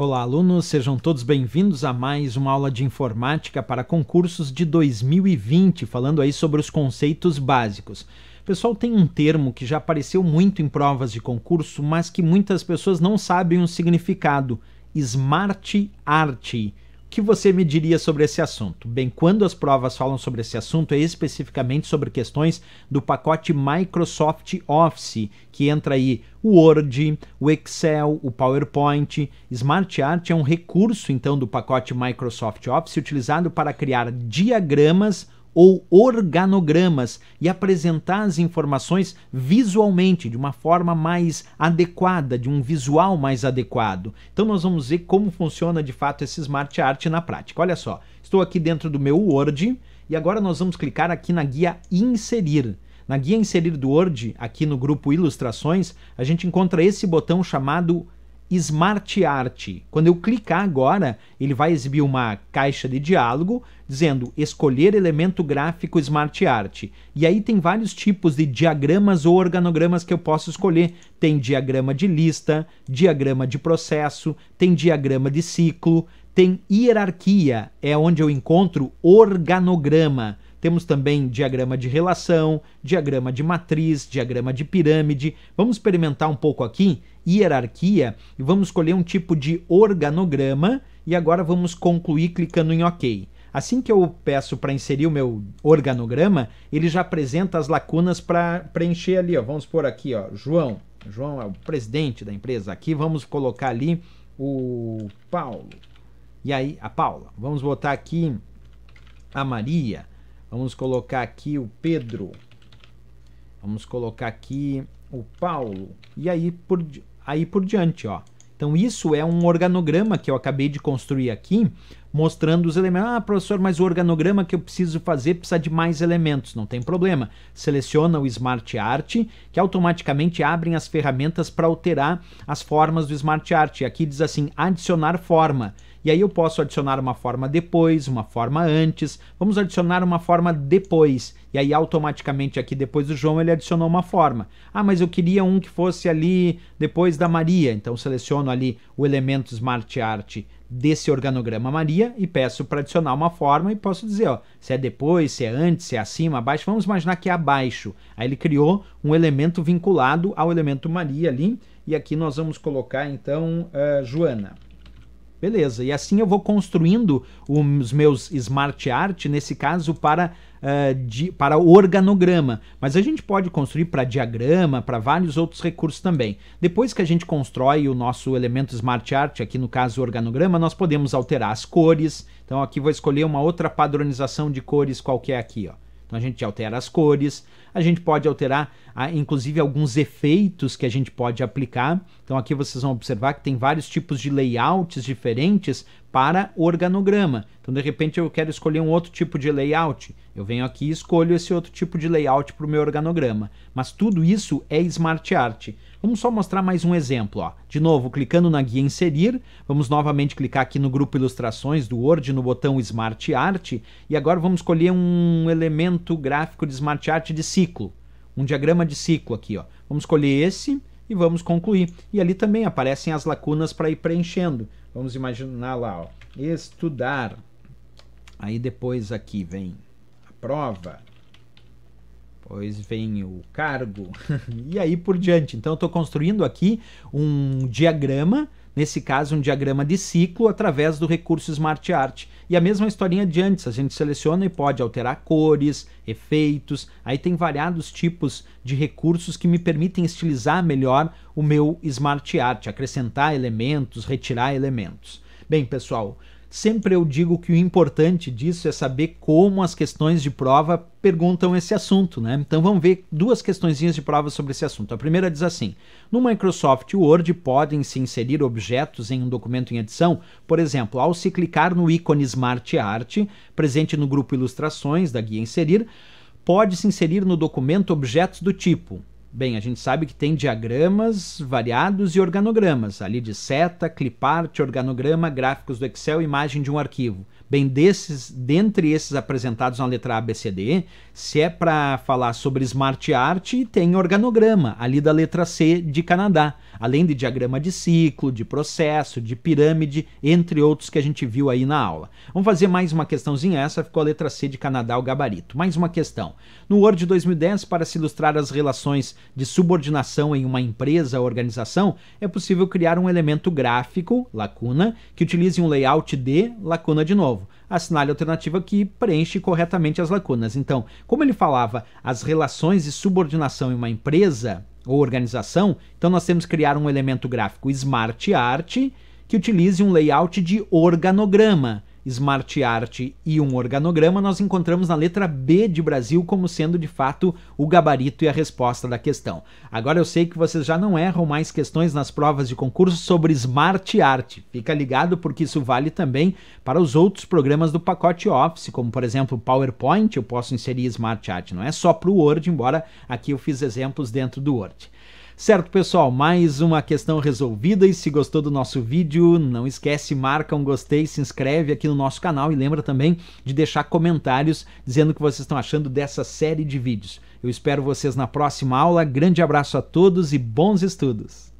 Olá, alunos, sejam todos bem-vindos a mais uma aula de informática para concursos de 2020, falando aí sobre os conceitos básicos. Pessoal, tem um termo que já apareceu muito em provas de concurso, mas que muitas pessoas não sabem o significado: Smart Art que você me diria sobre esse assunto? Bem, quando as provas falam sobre esse assunto, é especificamente sobre questões do pacote Microsoft Office, que entra aí o Word, o Excel, o PowerPoint. SmartArt é um recurso, então, do pacote Microsoft Office utilizado para criar diagramas ou organogramas e apresentar as informações visualmente, de uma forma mais adequada, de um visual mais adequado. Então nós vamos ver como funciona de fato esse Smart Art na prática. Olha só, estou aqui dentro do meu Word e agora nós vamos clicar aqui na guia Inserir. Na guia Inserir do Word, aqui no grupo Ilustrações, a gente encontra esse botão chamado Smart Art. Quando eu clicar agora, ele vai exibir uma caixa de diálogo dizendo escolher elemento gráfico Smart Art. E aí tem vários tipos de diagramas ou organogramas que eu posso escolher. Tem diagrama de lista, diagrama de processo, tem diagrama de ciclo, tem hierarquia, é onde eu encontro organograma. Temos também diagrama de relação, diagrama de matriz, diagrama de pirâmide. Vamos experimentar um pouco aqui hierarquia e vamos escolher um tipo de organograma e agora vamos concluir clicando em OK. Assim que eu peço para inserir o meu organograma, ele já apresenta as lacunas para preencher ali, ó. Vamos por aqui, ó, João. João é o presidente da empresa. Aqui vamos colocar ali o Paulo. E aí a Paula. Vamos botar aqui a Maria. Vamos colocar aqui o Pedro. Vamos colocar aqui o Paulo. E aí por, aí por diante, ó. Então isso é um organograma que eu acabei de construir aqui, mostrando os elementos. Ah, professor, mas o organograma que eu preciso fazer precisa de mais elementos, não tem problema. Seleciona o Smart Art, que automaticamente abrem as ferramentas para alterar as formas do Smart Art. E aqui diz assim, adicionar forma. E aí eu posso adicionar uma forma depois, uma forma antes. Vamos adicionar uma forma depois. E aí automaticamente aqui depois do João ele adicionou uma forma. Ah, mas eu queria um que fosse ali depois da Maria. Então seleciono ali o elemento Smart Art desse organograma Maria e peço para adicionar uma forma e posso dizer, ó, se é depois, se é antes, se é acima, abaixo, vamos imaginar que é abaixo. Aí ele criou um elemento vinculado ao elemento Maria ali, e aqui nós vamos colocar então uh, Joana. Beleza, e assim eu vou construindo os meus smart art, nesse caso, para, uh, di, para organograma. Mas a gente pode construir para diagrama, para vários outros recursos também. Depois que a gente constrói o nosso elemento smart art, aqui no caso organograma, nós podemos alterar as cores. Então aqui vou escolher uma outra padronização de cores qualquer aqui. Ó. Então a gente altera as cores, a gente pode alterar inclusive alguns efeitos que a gente pode aplicar. Então aqui vocês vão observar que tem vários tipos de layouts diferentes para organograma. Então de repente eu quero escolher um outro tipo de layout. Eu venho aqui e escolho esse outro tipo de layout para o meu organograma. Mas tudo isso é Smart Art. Vamos só mostrar mais um exemplo. Ó. De novo, clicando na guia inserir, vamos novamente clicar aqui no grupo ilustrações do Word, no botão Smart Art, e agora vamos escolher um elemento gráfico de Smart Art de ciclo um diagrama de ciclo aqui. Ó. Vamos escolher esse e vamos concluir. E ali também aparecem as lacunas para ir preenchendo. Vamos imaginar lá, ó, estudar. Aí depois aqui vem a prova, depois vem o cargo e aí por diante. Então eu estou construindo aqui um diagrama nesse caso um diagrama de ciclo através do recurso Smart Art. E a mesma historinha de antes, a gente seleciona e pode alterar cores, efeitos, aí tem variados tipos de recursos que me permitem estilizar melhor o meu Smart Art, acrescentar elementos, retirar elementos. Bem, pessoal, Sempre eu digo que o importante disso é saber como as questões de prova perguntam esse assunto, né? Então vamos ver duas questõezinhas de prova sobre esse assunto. A primeira diz assim: no Microsoft Word podem se inserir objetos em um documento em edição, por exemplo, ao se clicar no ícone Smart Art presente no grupo Ilustrações da guia Inserir, pode se inserir no documento objetos do tipo Bem, a gente sabe que tem diagramas variados e organogramas, ali de seta, clipart, organograma, gráficos do Excel, imagem de um arquivo. Bem, desses, dentre esses apresentados na letra ABCD, se é para falar sobre Smart Art, tem organograma, ali da letra C de Canadá, além de diagrama de ciclo, de processo, de pirâmide, entre outros que a gente viu aí na aula. Vamos fazer mais uma questãozinha, essa ficou a letra C de Canadá, o gabarito. Mais uma questão. No Word 2010, para se ilustrar as relações de subordinação em uma empresa ou organização, é possível criar um elemento gráfico, lacuna, que utilize um layout de lacuna de novo. Assinale a alternativa que preenche corretamente as lacunas. Então, como ele falava, as relações de subordinação em uma empresa ou organização, então nós temos que criar um elemento gráfico Smart Art que utilize um layout de organograma. Smart Art e um organograma, nós encontramos na letra B de Brasil como sendo de fato o gabarito e a resposta da questão. Agora eu sei que vocês já não erram mais questões nas provas de concurso sobre Smart Art. Fica ligado porque isso vale também para os outros programas do pacote Office, como por exemplo o PowerPoint, eu posso inserir Smart Art, não é só para o Word, embora aqui eu fiz exemplos dentro do Word. Certo, pessoal, mais uma questão resolvida e se gostou do nosso vídeo, não esquece, marca um gostei, se inscreve aqui no nosso canal e lembra também de deixar comentários dizendo o que vocês estão achando dessa série de vídeos. Eu espero vocês na próxima aula. Grande abraço a todos e bons estudos!